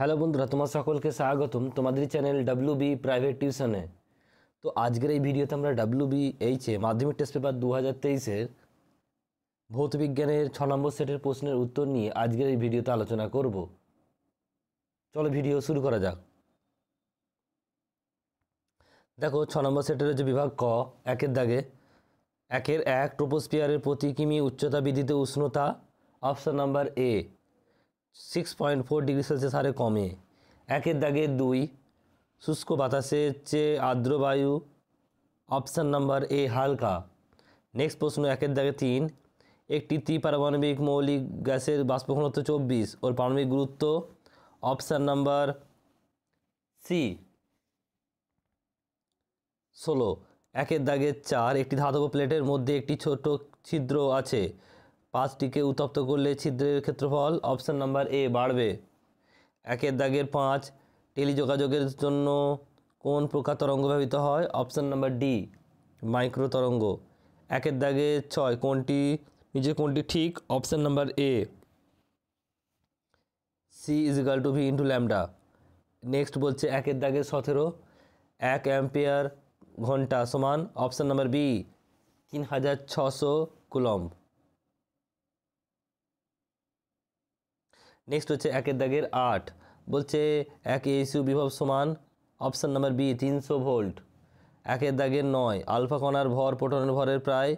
hello বন্ধুরা তোমার সকলকে স্বাগতম তোমাদের চ্যানেল ডাব্লু বি প্রাইভেট টিউশনে তো আজকের এই ভিডিওতে আমরা ডাব্লু বি এইচে মাধ্যমিক টেস্ট পেপার দু হাজার তেইশের ভৌতবিজ্ঞানের ছ নম্বর সেটের প্রশ্নের উত্তর নিয়ে আজকের এই ভিডিওতে আলোচনা করব চলো ভিডিও শুরু করা যাক দেখো ছ নম্বর সেটের হচ্ছে বিভাগ ক একের দাগে একের এক ট্রোপোস্পিয়ারের প্রতি কিমি উচ্চতা বৃদ্ধিতে উষ্ণতা option number A six point four degree Celsius হারে কমে একের দাগে দুই শুষ্ক বাতাসের চেয়ে আর্দ্র বায়ু অপশান নাম্বার এ হালকা নেক্সট প্রশ্ন একের দাগে তিন একটি ত্রিপারমাণবিক মৌলিক গ্যাসের বাষ্পঘনত্ব চব্বিশ ওর পারমাণবিক গুরুত্ব অপশান নাম্বার সি ষোলো একের দাগে চার একটি ধাতব প্লেটের মধ্যে একটি ছোট ছিদ্র আছে পাঁচটিকে উত্তপ্ত করলে ছিদ্রের ক্ষেত্রফল অপশান নাম্বার এ বাড়বে একের দাগের পাঁচ টেলিযোগাযোগের জন্য কোন প্রকার তরঙ্গ ব্যবহৃত হয় অপশান নাম্বার ডি মাইক্রো তরঙ্গ একের দাগে ছয় কোনটি নিচে কোনটি ঠিক option number A C is equal to V into lambda next বলছে একের দাগে সতেরো এক অ্যাম্পিয়ার ঘন্টা সমান অপশান নাম্বার বি তিন হাজার ছশো কুলম্ব নেক্সট হচ্ছে একের দাগের আট বলছে এক এসিউ বিভব সমান অপশান নাম্বার বি তিনশো ভোল্ট একের দাগের নয় আলফা কণার ভর প্রোটনের ভরের প্রায়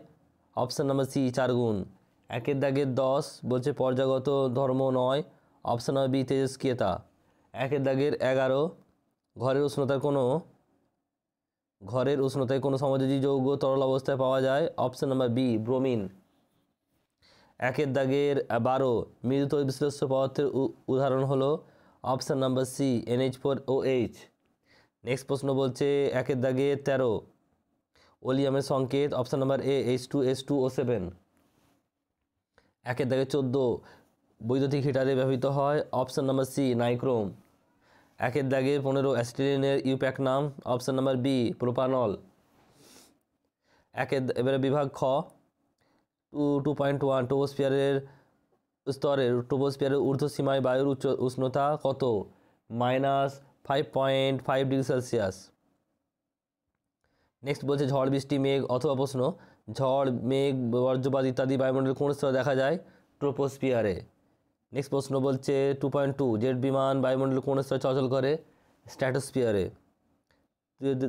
অপশান নাম্বার সি চার গুণ একের দাগের দশ বলছে পর্যাগত ধর্ম নয় অপশান নাম্বার বি তেজস্ক্রিয়তা একের দাগের এগারো ঘরের উষ্ণতার কোনো ঘরের উষ্ণতায় কোনো সমাজী যৌগ তরল অবস্থায় পাওয়া যায় অপশান নাম্বার বি ব্রোমিন একের দাগের বারো তৈরি বিশ্লেষ্য পদার্থের উদাহরণ হলো option number C NH four O H next প্রশ্ন বলছে একের দাগে তেরো ওলিয়ামের সংকেত option number A H two S two O seven একের দাগে চোদ্দো বৈদ্যুতিক হিটারে ব্যবহৃত হয় অপশান নাম্বার সি নাইক্রোম একের দাগে পনেরো অ্যাস্টিলিনের ইউপ্যাক নাম অপশান নাম্বার বি প্রোপানল একের এবারে বিভাগ খ টু টু পয়েন্ট ওয়ান টোবোস্পিয়ারের স্তরের টোবোস্পিয়ারের ঊর্ধ্বসীমায় বায়ুর উচ্চ উষ্ণতা কত minus five point five degree Celsius next বলছে ঝড় বৃষ্টি মেঘ অথবা প্রশ্ন ঝড় মেঘ বর্জ্যপাত ইত্যাদি বায়ুমণ্ডলের কোন স্তরে দেখা যায় ট্রোপোস্পিয়ারে নেক্সট প্রশ্ন বলছে টু পয়েন্ট টু জেট বিমান বায়ুমণ্ডল কোন স্তরে চলাচল করে স্ট্র্যাটোস্পিয়ারে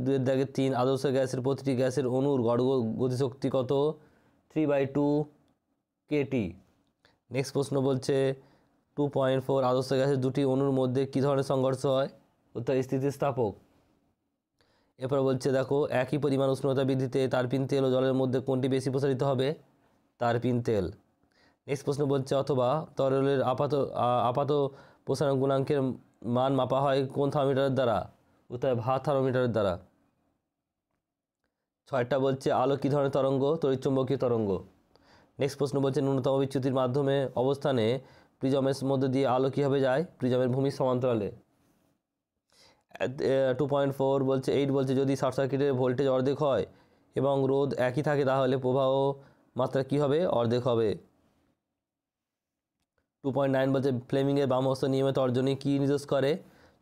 দুয়ের দাগে তিন আদর্শ গ্যাসের প্রতিটি গ্যাসের অনুর গড় গতিশক্তি কত three by two KT next প্রশ্ন বলছে টু পয়েন্ট ফোর আদর্শ গ্যাসের দুটি অণুর মধ্যে কী ধরনের সংঘর্ষ হয় উত্তর স্থিতিস্থাপক এরপর বলছে দেখো একই পরিমাণ উষ্ণতা বৃদ্ধিতে তারপিন তেল ও জলের মধ্যে কোনটি বেশি প্রসারিত হবে তারপিন তেল নেক্সট প্রশ্ন বলছে অথবা তরলের আপাত আপাত প্রসারণ গুণাঙ্কের মান মাপা হয় কোন থার্মোমিটারের দ্বারা উত্তর ভাত থার্মোমিটারের দ্বারা ছয়টা বলছে আলো কী ধরনের তরঙ্গ তড়িৎচুম্বকীয় তরঙ্গ নেক্সট প্রশ্ন বলছে ন্যূনতম বিচ্যুতির মাধ্যমে অবস্থানে প্রিজমের মধ্যে দিয়ে আলো কীভাবে যায় প্রিজমের ভূমি সমান্তরালে টু পয়েন্ট ফোর বলছে এইট বলছে যদি শর্ট সার্কিটের ভোল্টেজ অর্ধেক হয় এবং রোদ একই থাকে তাহলে প্রবাহ মাত্রা কী হবে অর্ধেক হবে টু পয়েন্ট নাইন বলছে ফ্লেমিংয়ের বামহস্ত নিয়মিত অর্জনে কী নির্দেশ করে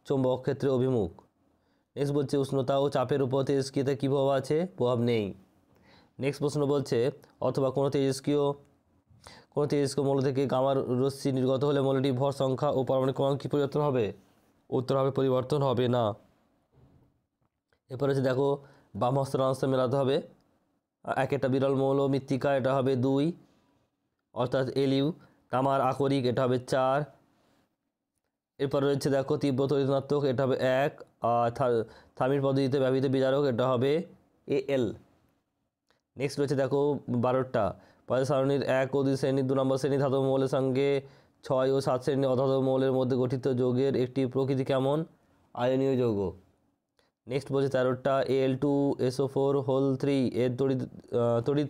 চুম্বক ক্ষেত্রে অভিমুখ নেক্সট বলছে উষ্ণতা ও চাপের উপর তেজস্ক্রিয়তা কী প্রভাব আছে প্রভাব নেই নেক্সট প্রশ্ন বলছে অথবা কোনো তেজস্ক্রিয় কোনো তেজস্ক্রিয় মৌল থেকে গামার রশ্মি নির্গত হলে মৌলটি ভর সংখ্যা ও পরমাণু ক্রমাঙ্ক কী পরিবর্তন হবে উত্তর হবে পরিবর্তন হবে না এরপর হচ্ছে দেখো বাম হস্ত হস্ত মেলাতে হবে এক একটা বিরল মৌল মৃত্তিকা এটা হবে দুই অর্থাৎ এলিউ তামার আকরিক এটা হবে চার এরপর রয়েছে দেখো তীব্র তরিতনাত্মক এটা হবে এক থামির পদ্ধতিতে ব্যবহৃত বিচারক এটা হবে এ এল নেক্সট রয়েছে দেখো বারোটা পয়সা সারণীর এক ও দুই শ্রেণীর দু নম্বর শ্রেণী ধাতব মৌলের সঙ্গে ছয় ও সাত শ্রেণীর অধাতব মৌলের মধ্যে গঠিত যোগের একটি প্রকৃতি কেমন আয়নীয় যৌগ নেক্সট বলছে তেরোটা এল টু এসও ফোর হোল থ্রি এর তড়িৎ তড়িৎ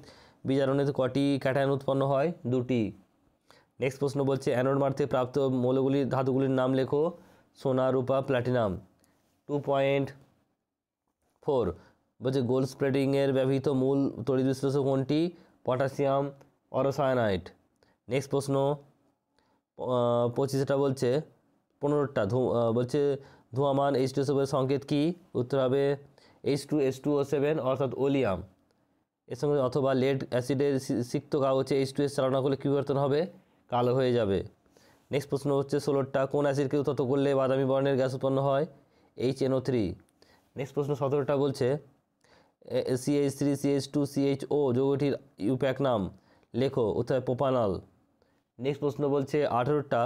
বিচারণের কটি ক্যাটায়ন উৎপন্ন হয় দুটি নেক্সট প্রশ্ন বলছে অ্যানোড মার্থে প্রাপ্ত মৌলগুলির ধাতুগুলির নাম লেখো সোনা রূপা প্ল্যাটিনাম টু পয়েন্ট ফোর বলছে গোল স্প্রেডিংয়ের ব্যবহৃত মূল তড়িৎ বিশ্লেষক কোনটি পটাশিয়াম অরসায়নাইট নেক্সট প্রশ্ন পঁচিশটা বলছে পনেরোটা ধু বলছে ধোঁয়ামান এইচ টু সেভেন সংকেত কী উত্তর হবে H two S two O seven অর্থাৎ ওলিয়াম এর সঙ্গে অথবা লেড অ্যাসিডের সিক্ত কাগজে এইচ টু এস চালনা করলে কী পরিবর্তন হবে কালো হয়ে যাবে নেক্সট প্রশ্ন হচ্ছে ষোলোটা কোন অ্যাসিডকে উত্তত করলে বাদামি বর্ণের গ্যাস উৎপন্ন হয় এইচ এনও থ্রি নেক্সট প্রশ্ন সতেরোটা বলছে CH three CH two CH O যৌগটির ইউপ্যাক নাম লেখো উত্তর পোপানাল নেক্সট প্রশ্ন বলছে আঠেরোটা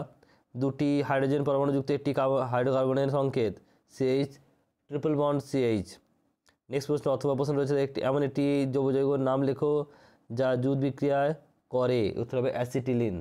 দুটি হাইড্রোজেন পরমাণুযুক্ত একটি হাইড্রোকার্বনের সংকেত CH triple bond CH next প্রশ্ন অথবা প্রশ্ন রয়েছে একটি এমন একটি যৌব যৌগের নাম লেখো যা যুদ্ধ বিক্রিয়ায় করে উত্তর হবে অ্যাসিটিলিন